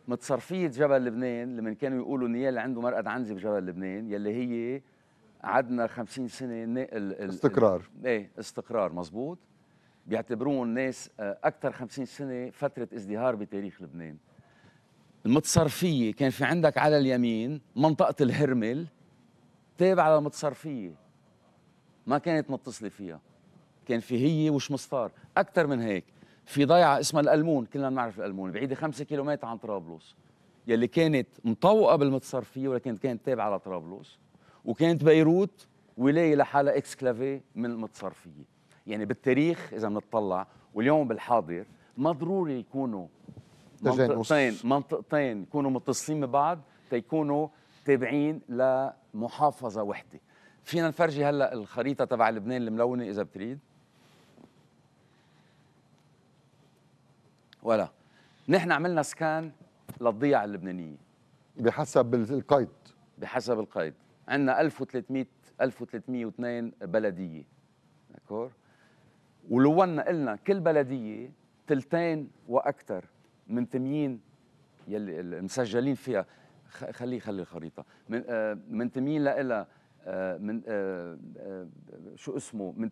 متصرفية جبل لبنان لما كانوا يقولوا نيال اللي عنده مرقد عنزي بجبل لبنان يلي هي عدنا 50 سنة ال ال استقرار ال ايه استقرار مزبوط بيعتبرون الناس أكثر آه، 50 سنة فترة ازدهار بتاريخ لبنان المتصرفية كان في عندك على اليمين منطقة الهرمل تابعة للمتصرفية ما كانت متصله فيها كان في هي وش اكثر من هيك في ضيعه اسمها الالمون كلنا بنعرف الالمون بعيده خمسة كيلومتر عن طرابلس يلي كانت مطوقه بالمتصرفيه ولكن كانت تابعه لطرابلس وكانت بيروت ولايه لحالها اكسكلافي من المتصرفيه يعني بالتاريخ اذا بنطلع واليوم بالحاضر ما ضروري يكونوا منطقتين منطقتين يكونوا متصلين ببعض تيكونوا تابعين لمحافظه وحده فينا نفرجي هلا الخريطه تبع لبنان الملونه اذا بتريد ولا نحن عملنا سكان للضيع اللبنانيه بحسب القيد بحسب القيد عندنا 1300 1302 بلديه داكور ولونا قلنا كل بلديه ثلثين واكثر من تميين يلي المسجلين فيها خلي خلي الخريطه من آه من تميين لها آه، من آه، آه، شو اسمه من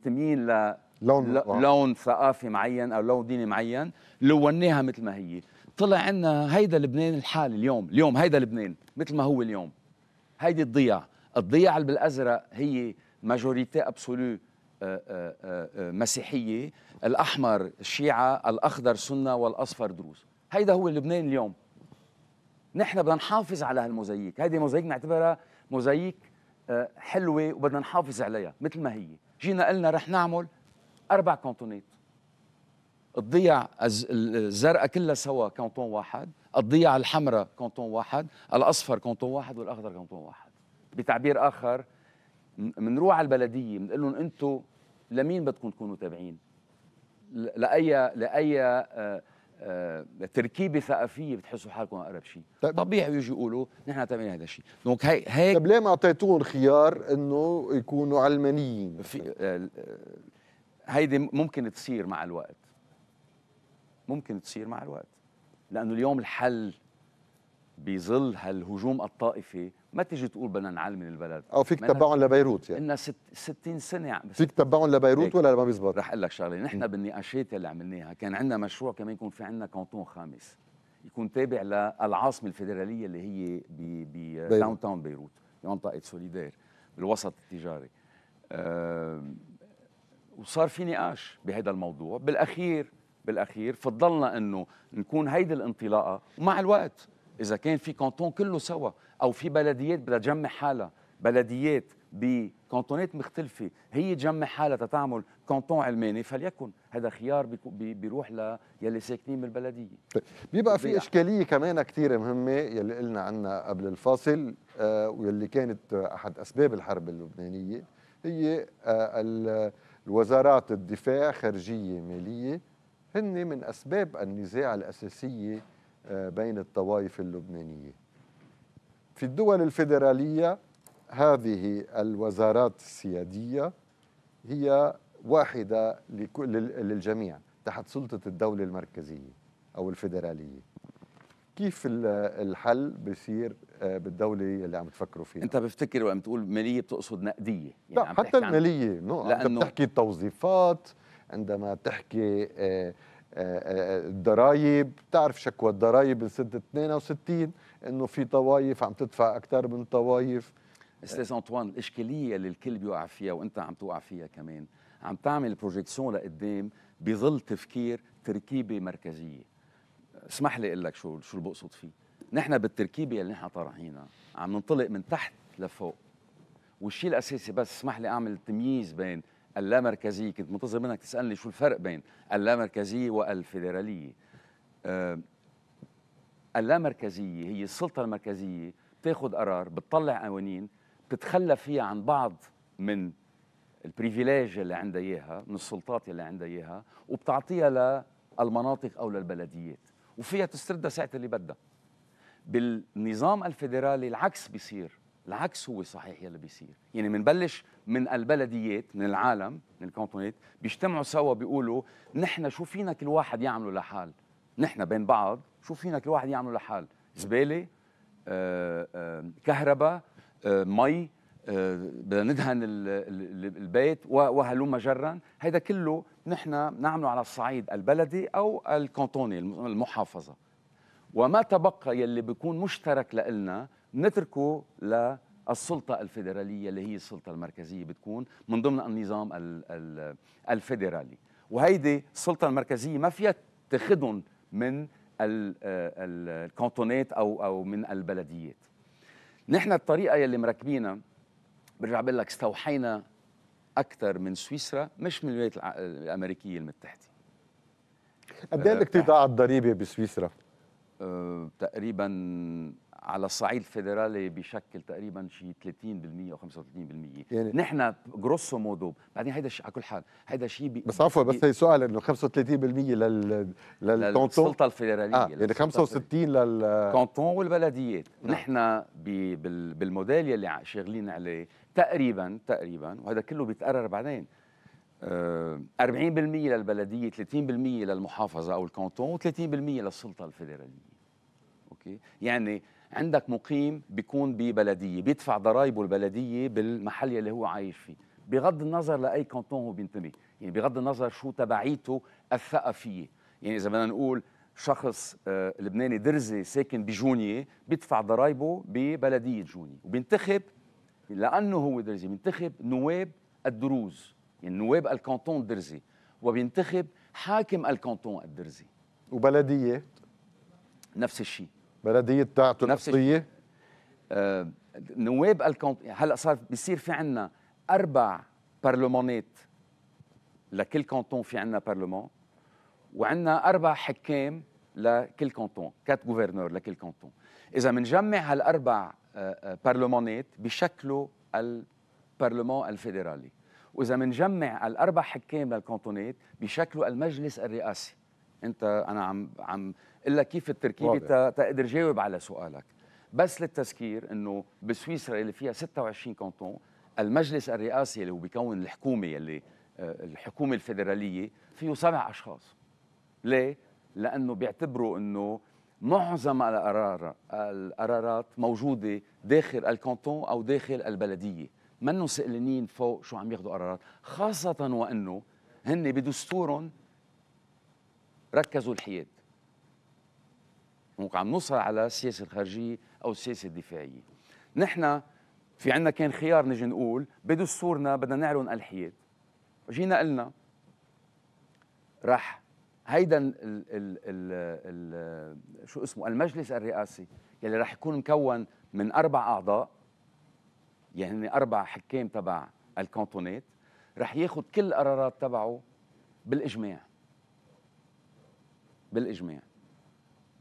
ل لون لون ثقافي معين او لون ديني معين لوناها مثل ما هي طلع عنا هيدا لبنان الحالي اليوم اليوم هيدا لبنان مثل ما هو اليوم هيدي الضياع الضياع اللي بالازرق هي ماجوريتي ابسولو مسيحيه الاحمر شيعه الاخضر سنه والاصفر دروز هيدا هو لبنان اليوم نحن بدنا نحافظ على هالموزاييك هيدي موزاييك نعتبرها موزاييك حلوه وبدنا نحافظ عليها مثل ما هي جينا قلنا رح نعمل اربع كونتونات الضيع الزرقاء كلها سوا كونتون واحد الضيع الحمراء كونتون واحد الأصفر كونتون واحد والأخضر كونتون واحد بتعبير آخر بنروح على البلدية بنقول لهم أنتم لمين بدكم تكونوا تابعين لأي لأي آه، آه، تركيبه ثقافيه بتحسوا حالكم اقرب شيء طيب. طبيعي يجي يقولوا نحن عم هذا الشيء دونك هي هيك طيب ليه ما اعطيتوهم خيار انه يكونوا علمانيين في آه،, آه هيدي ممكن تصير مع الوقت ممكن تصير مع الوقت لانه اليوم الحل بظل هالهجوم الطائفي ما تيجي تقول بدنا نعلم البلد او فيك تبعهم لبيروت يعني إنها 60 سنه فيك تبعهم لبيروت ولا ما بيزبط رح اقول لك شغله نحن بالنقاشات اللي عملناها كان عندنا مشروع كمان يكون في عندنا كونتون خامس يكون تابع للعاصمه الفيدراليه اللي هي ب داون تاون بيروت بمنطقه سوليدير بالوسط التجاري أه وصار في نقاش بهذا الموضوع بالاخير بالاخير فضلنا انه نكون هيدي الانطلاقه ومع الوقت اذا كان في كانتون كله سوا او في بلديات بدها تجمع حالها بلديات بكانتونات مختلفة هي تجمع حالها تتعمل كانتون علماني فليكن هذا خيار بيروح يلي ساكنين بالبلدية طيب، بيبقى في إشكالية كمان كتير مهمة يلي قلنا عنها قبل الفاصل آه، واللي كانت أحد أسباب الحرب اللبنانية هي آه، الوزارات الدفاع خارجية مالية هن من أسباب النزاع الأساسية آه، بين الطوائف اللبنانية في الدول الفيدرالية هذه الوزارات السيادية هي واحدة للجميع تحت سلطة الدولة المركزية أو الفيدرالية كيف الحل بيصير آه، بالدوله اللي عم تفكروا فيها انت بفتكر وقت تقول ماليه بتقصد نقديه يعني لا عم حتى الماليه نقطة لأنه... انت بتحكي التوظيفات عندما تحكي آه، الضرايب بتعرف شكوى الضرايب لسنة 62 انه في طوايف عم تدفع اكثر من طوايف استاذ انطوان الاشكاليه اللي الكل بيوقع فيها وانت عم توقع فيها كمان عم تعمل بروجيكسيون لقدام بظل تفكير تركيبه مركزيه اسمح لي اقول لك شو شو اللي بقصد فيه نحن بالتركيبه اللي نحن طرحينا عم ننطلق من تحت لفوق والشيء الاساسي بس اسمح لي اعمل تمييز بين اللامركزيه كنت منتظر منك تسالني شو الفرق بين اللامركزيه والفيدراليه آه اللامركزيه هي السلطه المركزيه بتاخذ قرار بتطلع قوانين بتتخلى فيها عن بعض من البريفيليج اللي عندها اياها من السلطات اللي عندها اياها وبتعطيها للمناطق او للبلديات وفيها تستردها ساعه اللي بدها بالنظام الفيدرالي العكس بيصير العكس هو صحيح يلي بيصير يعني بنبلش من البلديات من العالم من الكونتونيت بيجتمعوا سوا بيقولوا نحن شو فينا كل واحد يعمله لحال نحن بين بعض شو فينا كل واحد يعمله لحال زباله آه آه كهرباء آه مي آه، بدنا ندهن البيت وهلم جرا هذا كله نحن نعمله على الصعيد البلدي او الكونتوني المحافظه وما تبقى يلي بيكون مشترك لنا نتركه للسلطة الفيدرالية اللي هي السلطة المركزية بتكون من ضمن النظام الفيدرالي وهيدي السلطة المركزية ما فيها تاخذهم من الكونتونات او او من البلديات نحن الطريقه يلي مركبينها برجع بقول لك استوحينا اكثر من سويسرا مش من الولايات الامريكيه المتحده قد ايه الاقتطاع الضريبي بسويسرا؟ أه، تقريبا على الصعيد الفيدرالي بيشكل تقريبا شيء 30% او 35% يعني نحن جروسو مودو بعدين هيدا على كل حال هيدا شيء بس عفوا بس هي سؤال انه 35% لل للسلطه الفيدراليه آه يعني 65 لل كونتون والبلديات نعم. نحن بالموديل يلي شغالين عليه تقريبا تقريبا وهذا كله بيتقرر بعدين 40% آه، للبلديه 30% للمحافظه او الكونتون و30% للسلطه الفيدراليه اوكي يعني عندك مقيم بيكون ببلديه بيدفع ضرائبه البلديه بالمحل اللي هو عايش فيه بغض النظر لاي كانتون هو بينتمي يعني بغض النظر شو تبعيته الثقافيه يعني اذا بدنا نقول شخص آه، لبناني درزي ساكن بجونية بيدفع ضرائبه ببلدية جونية وبينتخب لأنه هو درزي بينتخب نواب الدروز يعني نواب الكانتون درزي وبينتخب حاكم الكانتون الدرزي وبلدية نفس الشيء بلديه بتاعته الاصليه آه نواب الكونت يعني هلا صار بيصير في عندنا اربع برلمانات لكل كانتون في عندنا برلمان وعندنا اربع حكام لكل كانتون كات جوفرنور لكل كانتون اذا بنجمع هالاربع برلمانات بشكلوا البرلمان الفيدرالي واذا بنجمع الاربع حكام للكانتونات بشكلوا المجلس الرئاسي انت انا عم عم الا كيف التركيبه تقدر جاوب على سؤالك بس للتذكير انه بسويسرا اللي فيها 26 كونتون المجلس الرئاسي اللي هو بيكون الحكومه اللي آه، الحكومه الفيدراليه فيه سبع اشخاص ليه لانه بيعتبروا انه معظم القرار القرارات موجوده داخل الكونتون او داخل البلديه منهم سئلنين فوق شو عم ياخذوا قرارات خاصه وانه هن بدستورهم ركزوا الحياد وعم نوصل على السياسه الخارجيه او السياسه الدفاعيه نحن في عندنا كان خيار نجي نقول بدستورنا بدنا نعلن الحياد جينا قلنا راح هيدا الـ الـ الـ الـ شو اسمه المجلس الرئاسي يلي راح يكون مكون من اربع اعضاء يعني اربع حكام تبع الكانتونات راح ياخذ كل القرارات تبعه بالاجماع بالاجماع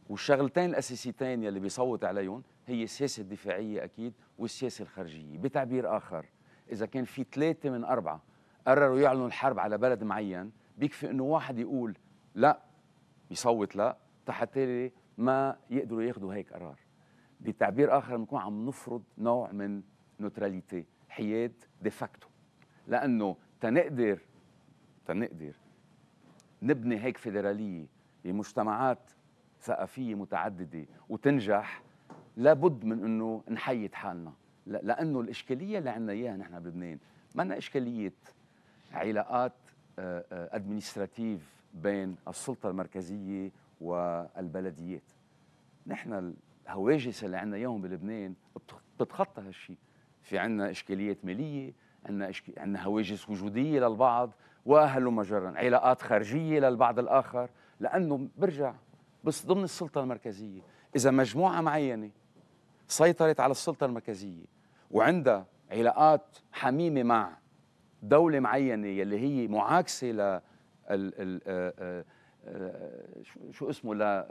والشغلتين الاساسيتين يلي بيصوت عليهم هي السياسه الدفاعيه اكيد والسياسه الخارجيه بتعبير اخر اذا كان في ثلاثه من اربعه قرروا يعلنوا الحرب على بلد معين بيكفي انه واحد يقول لا يصوت لا حتى ما يقدروا ياخذوا هيك قرار بتعبير اخر بنكون عم نفرض نوع من نوتراليتي حياد ديفاكتو لانه تنقدر تنقدر نبني هيك فيدراليه بمجتمعات ثقافيه متعدده وتنجح لابد من انه نحيد حالنا لانه الاشكاليه اللي عندنا اياها نحن بلبنان ما اشكاليه علاقات ادمنستراتيف آه، آه، بين السلطه المركزيه والبلديات نحن الهواجس اللي عندنا اياهم بلبنان بتتخطى هالشيء في عندنا اشكاليات ماليه عندنا إشك... عندنا هواجس وجوديه للبعض واهل مجرا علاقات خارجيه للبعض الاخر لانه برجع بس ضمن السلطه المركزيه اذا مجموعه معينه سيطرت على السلطه المركزيه وعندها علاقات حميمه مع دوله معينه يلي هي معاكسه ل آه، آه، آه، شو اسمه ل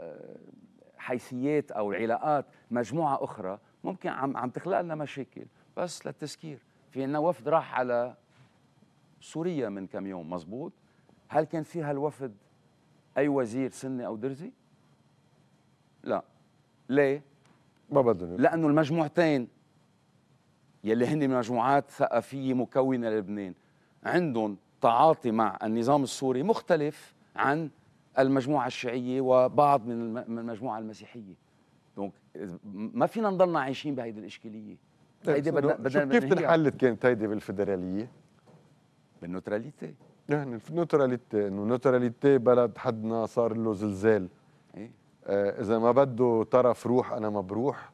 حيثيات او علاقات مجموعه اخرى ممكن عم عم تخلق لنا مشاكل بس للتذكير في عندنا وفد راح على سوريا من كم يوم مزبوط هل كان فيها الوفد اي وزير سني او درزي لا ليه؟ ما بدهم لانه المجموعتين يلي هن مجموعات ثقافيه مكونه للبنان عندهم تعاطي مع النظام السوري مختلف عن المجموعه الشيعيه وبعض من المجموعه المسيحيه دونك ما فينا نضلنا عايشين بهيدي الاشكاليه طيب، هيدي بدنا بدنا كيف انحلت كانت هيدي بالفدراليه؟ بالنوتراليتي يعني النوتراليتي انه نوتراليتي بلد حدنا صار له زلزال إيه؟ آه، اذا ما بده طرف روح انا ما بروح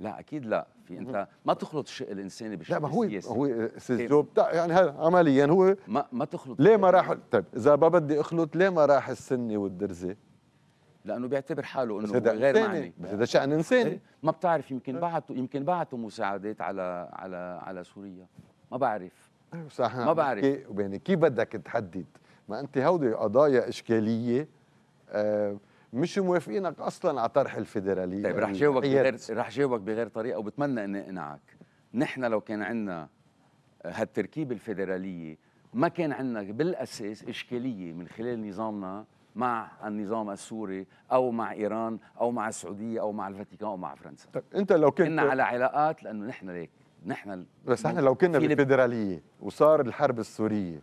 لا اكيد لا في انت ما تخلط الشق الانساني بالشق لا ما هو السياسي. هو سيجوب يعني هذا عمليا هو ما ما تخلط ليه ما راح طيب اذا ما بدي اخلط ليه ما راح السني والدرزي لانه بيعتبر حاله انه هو غير إنساني. معني بس هذا شان انساني إيه؟ ما بتعرف يمكن بعتوا يمكن بعتوا مساعدات على على على سوريا ما بعرف صح إيه، ما بعرف يعني كيف بدك تحدد ما انت هودي قضايا اشكاليه آه مش موافقينك اصلا على طرح الفيدراليه طيب رح جاوبك بغير رح جاوبك بغير طريقه وبتمنى اني اقنعك نحن لو كان عندنا هالتركيبه الفيدراليه ما كان عندنا بالاساس اشكاليه من خلال نظامنا مع النظام السوري او مع ايران او مع السعوديه او مع الفاتيكان او مع فرنسا طيب انت لو كنت كنا على علاقات لانه نحن ليك نحن بس احنا لو كنا بالفيدراليه وصار الحرب السوريه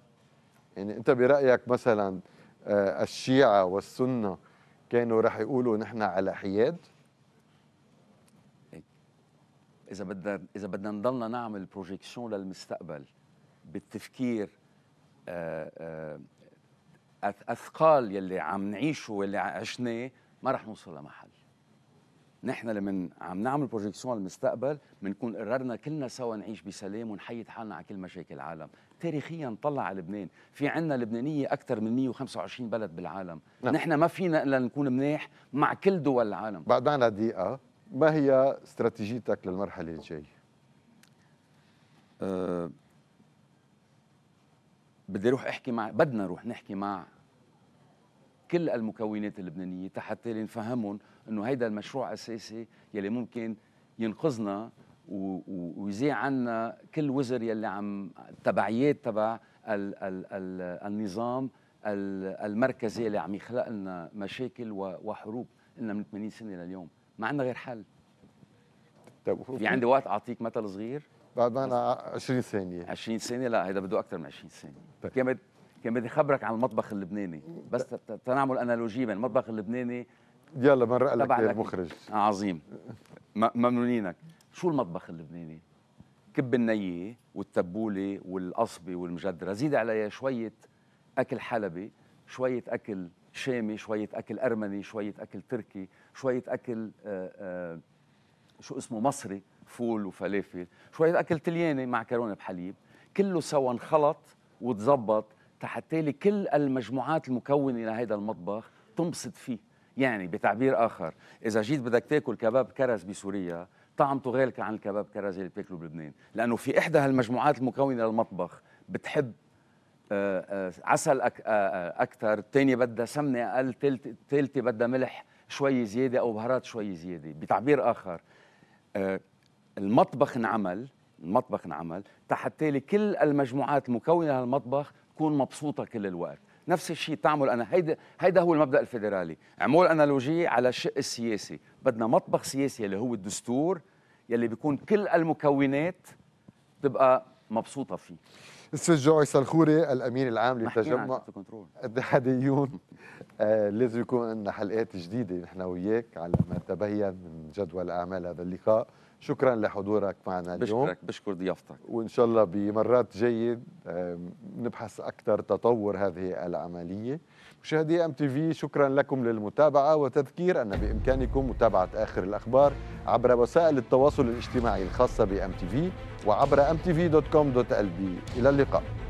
يعني انت برايك مثلا آه، الشيعه والسنه كانوا رح يقولوا نحن على حياد اذا بدنا اذا بدنا نضلنا نعمل بروجيكسيون للمستقبل بالتفكير آه، آه، اثقال يلي عم نعيشه واللي عشناه ما رح نوصل لمحل نحن لما عم نعمل بروجيكسيون للمستقبل بنكون قررنا كلنا سوا نعيش بسلام ونحيد حالنا على كل مشاكل العالم تاريخيا طلع على لبنان في عنا لبنانية أكثر من 125 بلد بالعالم نعم. نحن ما فينا إلا نكون مناح مع كل دول العالم بعدنا دقيقة ما هي استراتيجيتك للمرحلة الجاية؟ أه بدي روح احكي مع بدنا نروح نحكي مع كل المكونات اللبنانيه حتى نفهمهم انه هيدا المشروع اساسي يلي ممكن ينقذنا ويزيع عنا كل وزر يلي عم التبعيات تبع ال ال ال النظام المركزي اللي عم يخلق لنا مشاكل وحروب لنا من 80 سنه لليوم ما عندنا غير حل طيب في عندي وقت اعطيك مثل صغير بعد ما انا 20 ثانيه 20 ثانيه لا هيدا بده اكثر من 20 ثانيه طيب. كان كان بدي خبرك عن المطبخ اللبناني بس تنعمل انالوجيه بين المطبخ اللبناني يلا مرق لك المخرج عظيم ممنونينك شو المطبخ اللبناني كب النية والتبولة والقصبة والمجدرة زيد عليها شوية أكل حلبي شوية أكل شامي شوية أكل أرمني شوية أكل تركي شوية أكل آآ آه، آآ آه، شو اسمه مصري فول وفلافل شوية أكل تلياني معكرونة بحليب كله سوا انخلط وتزبط تحتالي كل المجموعات المكونة لهذا المطبخ تنبسط فيه يعني بتعبير آخر إذا جيت بدك تاكل كباب كرز بسوريا طعمته غير عن الكباب كرزي اللي بتاكله بلبنان لانه في احدى هالمجموعات المكونه للمطبخ بتحب آه، آه، عسل اكثر آه، الثانيه بدها سمنه اقل الثالثه بدها ملح شوي زياده او بهارات شوي زياده بتعبير اخر المطبخ انعمل المطبخ انعمل تحت تالي كل المجموعات المكونه للمطبخ تكون مبسوطه كل الوقت نفس الشيء تعمل انا هيدا هيدا هو المبدا الفيدرالي اعمل انالوجيه على الشق السياسي بدنا مطبخ سياسي اللي هو الدستور يلي بيكون كل المكونات تبقى مبسوطه فيه استاذ جويس الخوري الامين العام للتجمع الاتحاديون آه لازم يكون عندنا حلقات جديده نحن وياك على ما تبين من جدول اعمال هذا اللقاء شكرا لحضورك معنا اليوم بشكرك بشكر ضيافتك وان شاء الله بمرات جيد نبحث اكثر تطور هذه العمليه مشاهدي ام تي في شكرا لكم للمتابعه وتذكير ان بامكانكم متابعه اخر الاخبار عبر وسائل التواصل الاجتماعي الخاصه بام تي في وعبر ام تي في دوت كوم دوت ال بي الى اللقاء